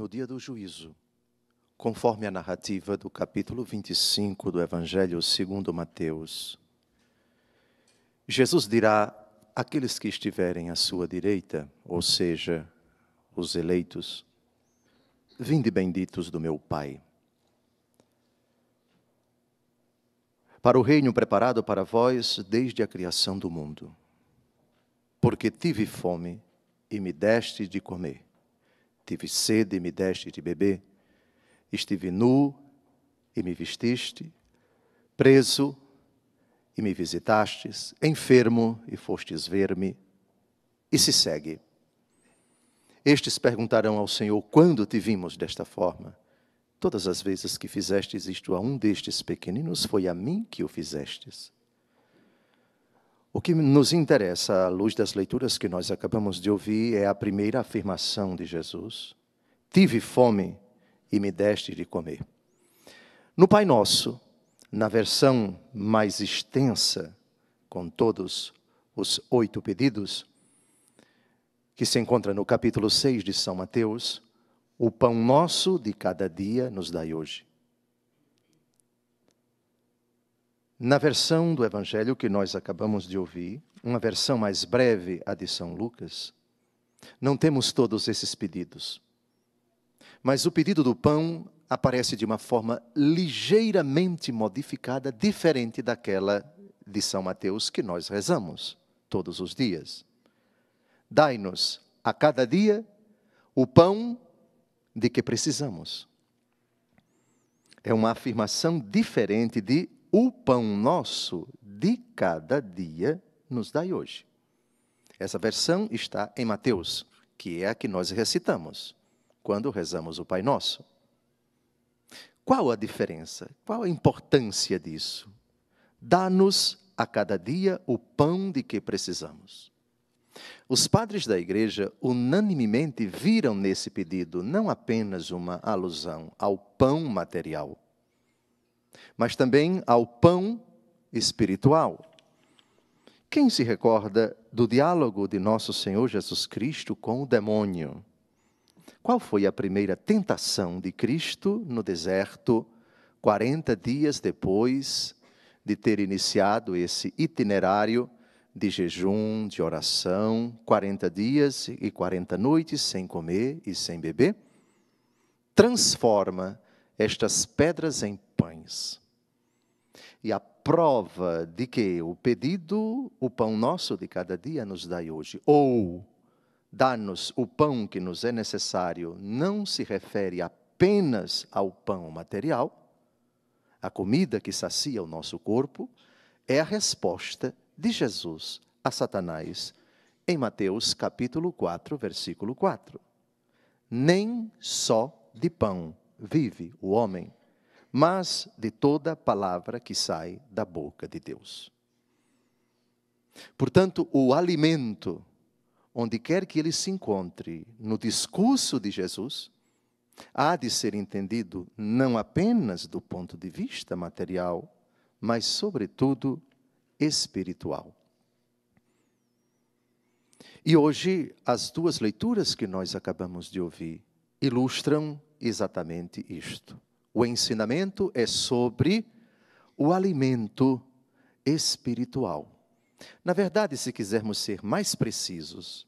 no dia do juízo, conforme a narrativa do capítulo 25 do Evangelho segundo Mateus. Jesus dirá àqueles que estiverem à sua direita, ou seja, os eleitos, vinde benditos do meu Pai. Para o reino preparado para vós desde a criação do mundo. Porque tive fome e me deste de comer Tive sede e me deste de beber. Estive nu e me vestiste. Preso e me visitastes. Enfermo e fostes ver-me. E se segue. Estes perguntarão ao Senhor: Quando te vimos desta forma? Todas as vezes que fizestes isto a um destes pequeninos, foi a mim que o fizestes. O que nos interessa à luz das leituras que nós acabamos de ouvir é a primeira afirmação de Jesus: Tive fome e me deste de comer. No Pai Nosso, na versão mais extensa, com todos os oito pedidos, que se encontra no capítulo 6 de São Mateus, o pão nosso de cada dia nos dai hoje. Na versão do Evangelho que nós acabamos de ouvir, uma versão mais breve, a de São Lucas, não temos todos esses pedidos. Mas o pedido do pão aparece de uma forma ligeiramente modificada, diferente daquela de São Mateus que nós rezamos todos os dias. Dai-nos a cada dia o pão de que precisamos. É uma afirmação diferente de o pão nosso de cada dia nos dai hoje. Essa versão está em Mateus, que é a que nós recitamos quando rezamos o Pai Nosso. Qual a diferença? Qual a importância disso? Dá-nos a cada dia o pão de que precisamos. Os padres da igreja unanimemente viram nesse pedido não apenas uma alusão ao pão material, mas também ao pão espiritual. Quem se recorda do diálogo de nosso Senhor Jesus Cristo com o demônio? Qual foi a primeira tentação de Cristo no deserto, 40 dias depois de ter iniciado esse itinerário de jejum, de oração, 40 dias e 40 noites sem comer e sem beber? Transforma estas pedras em pães e a prova de que o pedido, o pão nosso de cada dia nos dai hoje, ou dá-nos o pão que nos é necessário, não se refere apenas ao pão material, a comida que sacia o nosso corpo, é a resposta de Jesus a Satanás em Mateus capítulo 4, versículo 4. Nem só de pão vive o homem, mas de toda palavra que sai da boca de Deus. Portanto, o alimento, onde quer que ele se encontre no discurso de Jesus, há de ser entendido não apenas do ponto de vista material, mas, sobretudo, espiritual. E hoje, as duas leituras que nós acabamos de ouvir ilustram exatamente isto. O ensinamento é sobre o alimento espiritual. Na verdade, se quisermos ser mais precisos,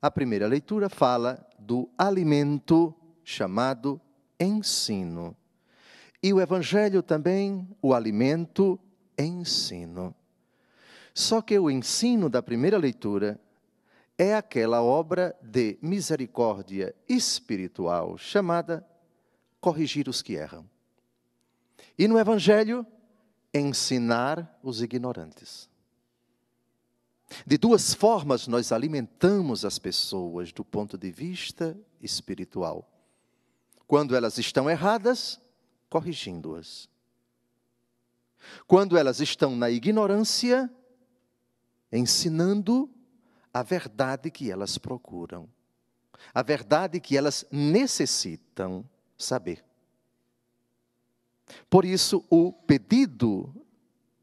a primeira leitura fala do alimento chamado ensino. E o Evangelho também, o alimento ensino. Só que o ensino da primeira leitura é aquela obra de misericórdia espiritual chamada corrigir os que erram. E no Evangelho, ensinar os ignorantes. De duas formas nós alimentamos as pessoas do ponto de vista espiritual. Quando elas estão erradas, corrigindo-as. Quando elas estão na ignorância, ensinando a verdade que elas procuram, a verdade que elas necessitam saber. Por isso, o pedido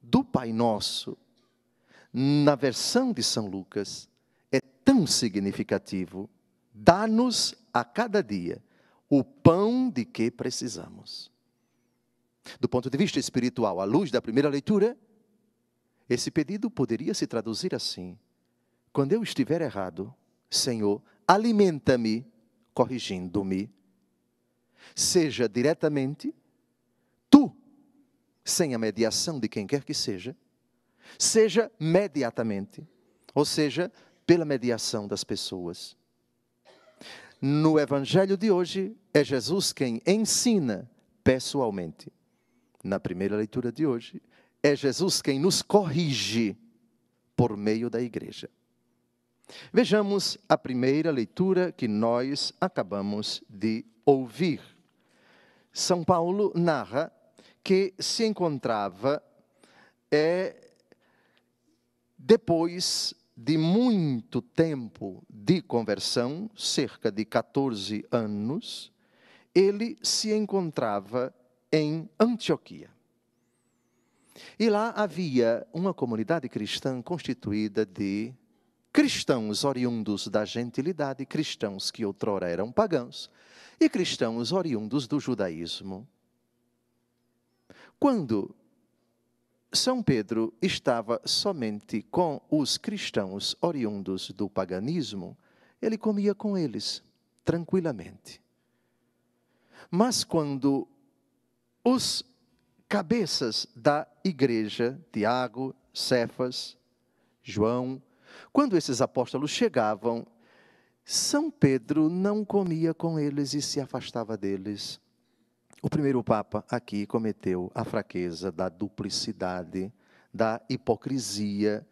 do Pai Nosso, na versão de São Lucas, é tão significativo. Dá-nos a cada dia o pão de que precisamos. Do ponto de vista espiritual, à luz da primeira leitura, esse pedido poderia se traduzir assim: Quando eu estiver errado, Senhor, alimenta-me, corrigindo-me seja diretamente, tu, sem a mediação de quem quer que seja, seja mediatamente, ou seja, pela mediação das pessoas. No Evangelho de hoje, é Jesus quem ensina pessoalmente. Na primeira leitura de hoje, é Jesus quem nos corrige por meio da igreja. Vejamos a primeira leitura que nós acabamos de ouvir. São Paulo narra que se encontrava é, depois de muito tempo de conversão, cerca de 14 anos, ele se encontrava em Antioquia. E lá havia uma comunidade cristã constituída de cristãos oriundos da gentilidade, cristãos que outrora eram pagãos, e cristãos oriundos do judaísmo. Quando São Pedro estava somente com os cristãos oriundos do paganismo, ele comia com eles tranquilamente. Mas quando os cabeças da igreja, Tiago, Cefas, João, quando esses apóstolos chegavam, São Pedro não comia com eles e se afastava deles. O primeiro Papa aqui cometeu a fraqueza da duplicidade, da hipocrisia,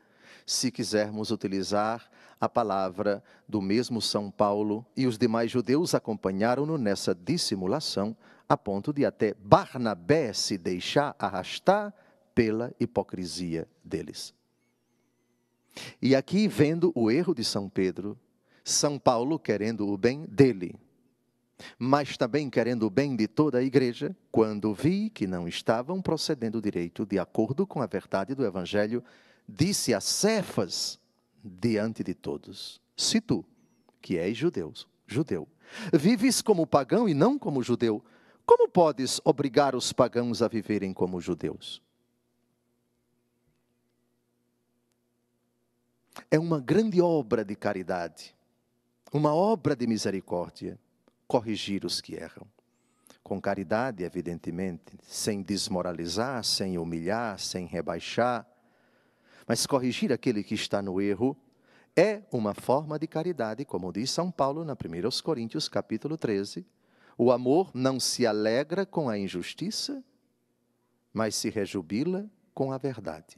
se quisermos utilizar a palavra do mesmo São Paulo, e os demais judeus acompanharam-no nessa dissimulação, a ponto de até Barnabé se deixar arrastar pela hipocrisia deles. E aqui, vendo o erro de São Pedro, São Paulo querendo o bem dele, mas também querendo o bem de toda a igreja, quando vi que não estavam procedendo direito de acordo com a verdade do Evangelho, disse a Cefas diante de todos: Se tu, que és judeu, judeu, vives como pagão e não como judeu, como podes obrigar os pagãos a viverem como judeus? é uma grande obra de caridade, uma obra de misericórdia, corrigir os que erram. Com caridade, evidentemente, sem desmoralizar, sem humilhar, sem rebaixar, mas corrigir aquele que está no erro é uma forma de caridade, como diz São Paulo na 1 Coríntios, capítulo 13. O amor não se alegra com a injustiça, mas se rejubila com a verdade.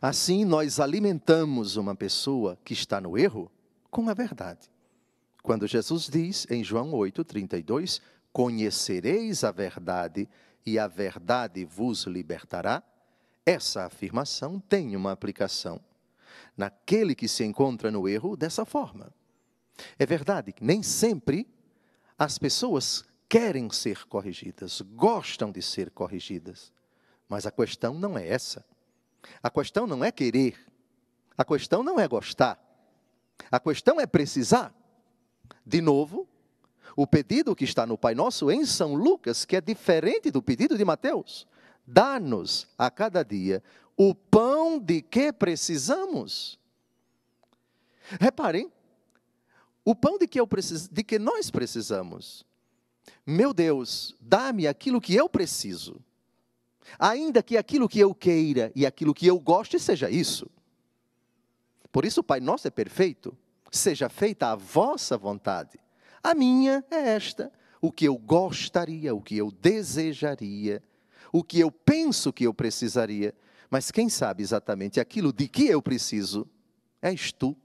Assim, nós alimentamos uma pessoa que está no erro com a verdade. Quando Jesus diz em João 8:32, conhecereis a verdade e a verdade vos libertará, essa afirmação tem uma aplicação naquele que se encontra no erro dessa forma. É verdade que nem sempre as pessoas querem ser corrigidas, gostam de ser corrigidas, mas a questão não é essa. A questão não é querer, a questão não é gostar, a questão é precisar. De novo, o pedido que está no Pai Nosso em São Lucas, que é diferente do pedido de Mateus. Dá-nos a cada dia o pão de que precisamos. Reparem, o pão de que, eu preciso, de que nós precisamos. Meu Deus, dá-me aquilo que eu preciso. Ainda que aquilo que eu queira e aquilo que eu goste seja isso. Por isso, Pai nosso é perfeito. Seja feita a vossa vontade. A minha é esta. O que eu gostaria, o que eu desejaria, o que eu penso que eu precisaria. Mas quem sabe exatamente aquilo de que eu preciso és tu.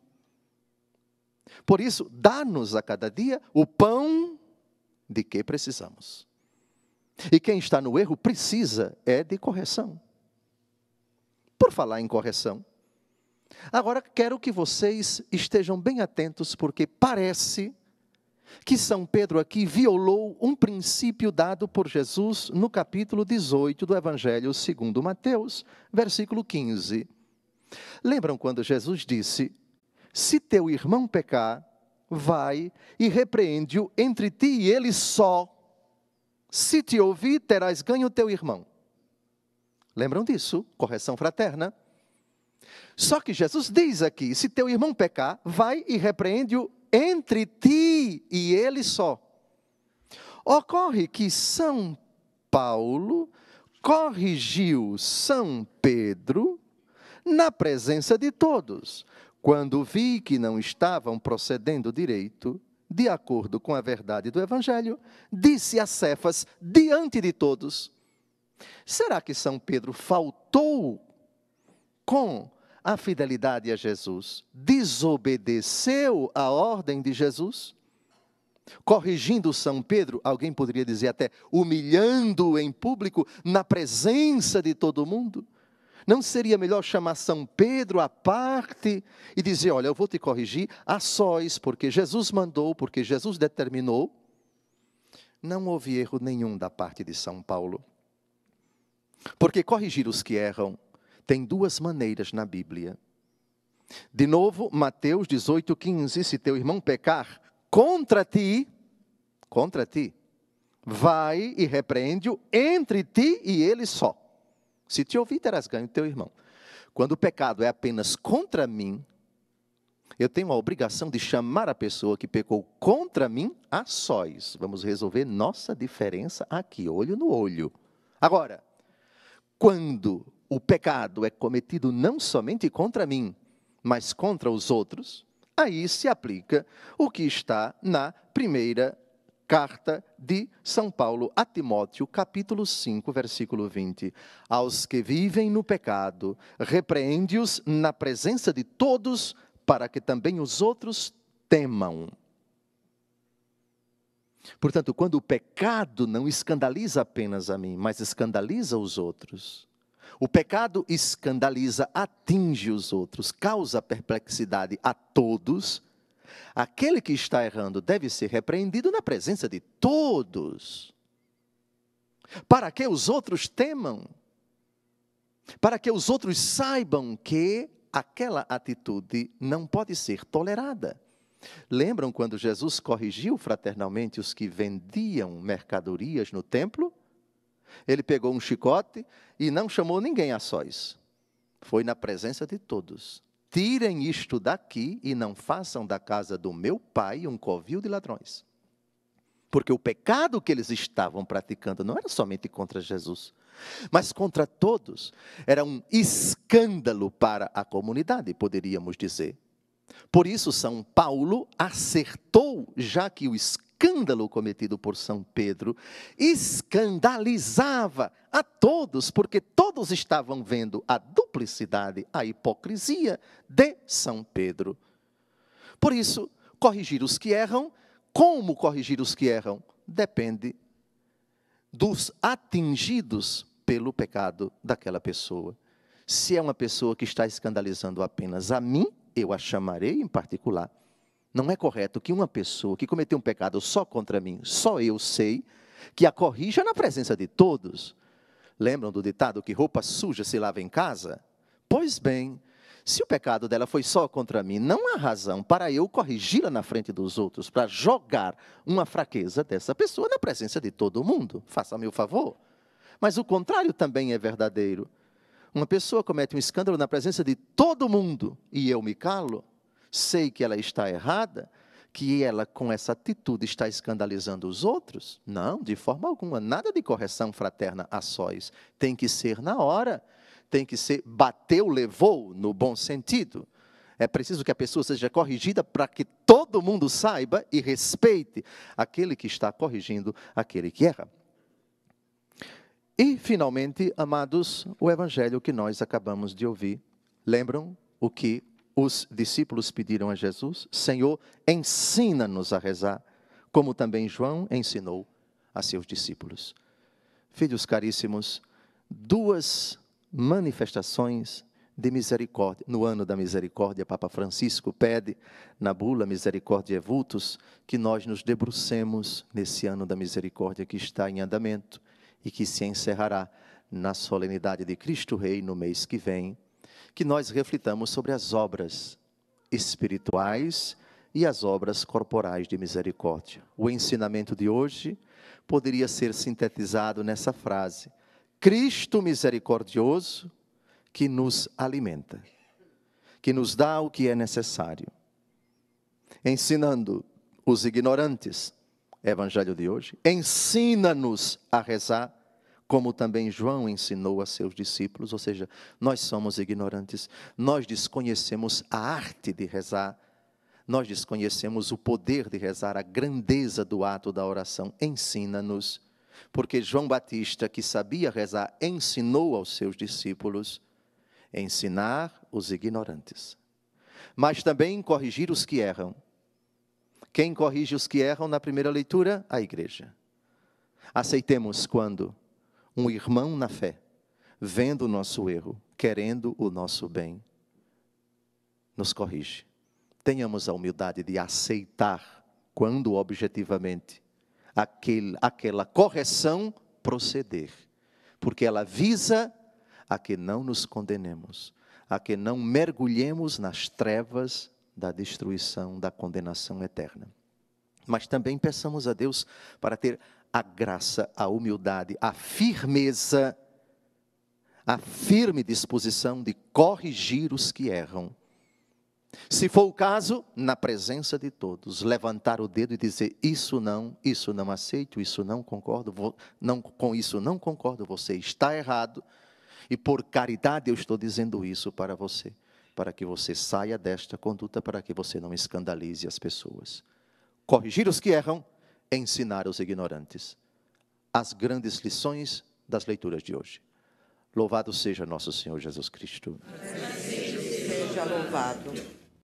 Por isso, dá-nos a cada dia o pão de que precisamos. E quem está no erro precisa é de correção. Por falar em correção, agora quero que vocês estejam bem atentos, porque parece que São Pedro aqui violou um princípio dado por Jesus no capítulo 18 do Evangelho segundo Mateus, versículo 15. Lembram quando Jesus disse: Se teu irmão pecar, vai e repreende-o entre ti e ele só se te ouvir, terás ganho teu irmão. Lembram disso? Correção fraterna. Só que Jesus diz aqui: se teu irmão pecar, vai e repreende-o entre ti e ele só. Ocorre que São Paulo corrigiu São Pedro na presença de todos, quando vi que não estavam procedendo direito de acordo com a verdade do Evangelho, disse a Cefas diante de todos: Será que São Pedro faltou com a fidelidade a Jesus? Desobedeceu a ordem de Jesus? Corrigindo São Pedro, alguém poderia dizer até humilhando-o em público, na presença de todo mundo? Não seria melhor chamar São Pedro à parte e dizer: Olha, eu vou te corrigir a sós, porque Jesus mandou, porque Jesus determinou? Não houve erro nenhum da parte de São Paulo. Porque corrigir os que erram tem duas maneiras na Bíblia. De novo, Mateus 15: Se teu irmão pecar contra ti, contra ti, vai e repreende-o entre ti e ele só. Se te ouvir, terás ganho teu irmão. Quando o pecado é apenas contra mim, eu tenho a obrigação de chamar a pessoa que pecou contra mim a sós. Vamos resolver nossa diferença aqui, olho no olho. Agora, quando o pecado é cometido não somente contra mim, mas contra os outros, aí se aplica o que está na primeira Carta de São Paulo a Timóteo, capítulo 5, versículo 20. Aos que vivem no pecado, repreende-os na presença de todos, para que também os outros temam. Portanto, quando o pecado não escandaliza apenas a mim, mas escandaliza os outros. O pecado escandaliza, atinge os outros, causa perplexidade a todos, Aquele que está errando deve ser repreendido na presença de todos, para que os outros temam, para que os outros saibam que aquela atitude não pode ser tolerada. Lembram quando Jesus corrigiu fraternalmente os que vendiam mercadorias no templo? Ele pegou um chicote e não chamou ninguém a sós. Foi na presença de todos tirem isto daqui e não façam da casa do meu pai um covil de ladrões. Porque o pecado que eles estavam praticando não era somente contra Jesus, mas contra todos. Era um escândalo para a comunidade, poderíamos dizer. Por isso, São Paulo acertou, já que o escândalo escândalo cometido por São Pedro escandalizava a todos, porque todos estavam vendo a duplicidade, a hipocrisia de São Pedro. Por isso, corrigir os que erram, como corrigir os que erram? Depende dos atingidos pelo pecado daquela pessoa. Se é uma pessoa que está escandalizando apenas a mim, eu a chamarei em particular. Não é correto que uma pessoa que cometeu um pecado só contra mim, só eu sei, que a corrija na presença de todos. Lembram do ditado que roupa suja se lava em casa? Pois bem, se o pecado dela foi só contra mim, não há razão para eu corrigi-la na frente dos outros, para jogar uma fraqueza dessa pessoa na presença de todo mundo. Faça-me o favor. Mas o contrário também é verdadeiro. Uma pessoa comete um escândalo na presença de todo mundo e eu me calo, sei que ela está errada, que ela com essa atitude está escandalizando os outros? Não, de forma alguma. Nada de correção fraterna a sós. Tem que ser na hora. Tem que ser bateu, levou, no bom sentido. É preciso que a pessoa seja corrigida para que todo mundo saiba e respeite aquele que está corrigindo aquele que erra. E, finalmente, amados, o evangelho que nós acabamos de ouvir. Lembram o que os discípulos pediram a Jesus: Senhor, ensina-nos a rezar, como também João ensinou a seus discípulos. Filhos caríssimos, duas manifestações de misericórdia. No ano da misericórdia, Papa Francisco pede, na bula Misericórdia é Vultus, que nós nos debrucemos nesse ano da misericórdia que está em andamento e que se encerrará na solenidade de Cristo Rei no mês que vem, que nós reflitamos sobre as obras espirituais e as obras corporais de misericórdia. O ensinamento de hoje poderia ser sintetizado nessa frase: Cristo misericordioso que nos alimenta, que nos dá o que é necessário, ensinando os ignorantes. Evangelho de hoje, ensina-nos a rezar como também João ensinou a seus discípulos, ou seja, nós somos ignorantes, nós desconhecemos a arte de rezar, nós desconhecemos o poder de rezar, a grandeza do ato da oração. Ensina-nos, porque João Batista, que sabia rezar, ensinou aos seus discípulos ensinar os ignorantes, mas também corrigir os que erram. Quem corrige os que erram na primeira leitura? A igreja. Aceitemos quando um irmão na fé, vendo o nosso erro, querendo o nosso bem, nos corrige. Tenhamos a humildade de aceitar, quando objetivamente, aquele, aquela correção proceder, porque ela visa a que não nos condenemos, a que não mergulhemos nas trevas da destruição, da condenação eterna. Mas também peçamos a Deus para ter a graça, a humildade, a firmeza, a firme disposição de corrigir os que erram. Se for o caso, na presença de todos, levantar o dedo e dizer: Isso não, isso não aceito, isso não concordo, vou, não, com isso não concordo, você está errado, e por caridade eu estou dizendo isso para você, para que você saia desta conduta, para que você não escandalize as pessoas. Corrigir os que erram ensinar os ignorantes as grandes lições das leituras de hoje. Louvado seja nosso Senhor Jesus Cristo. Seja louvado.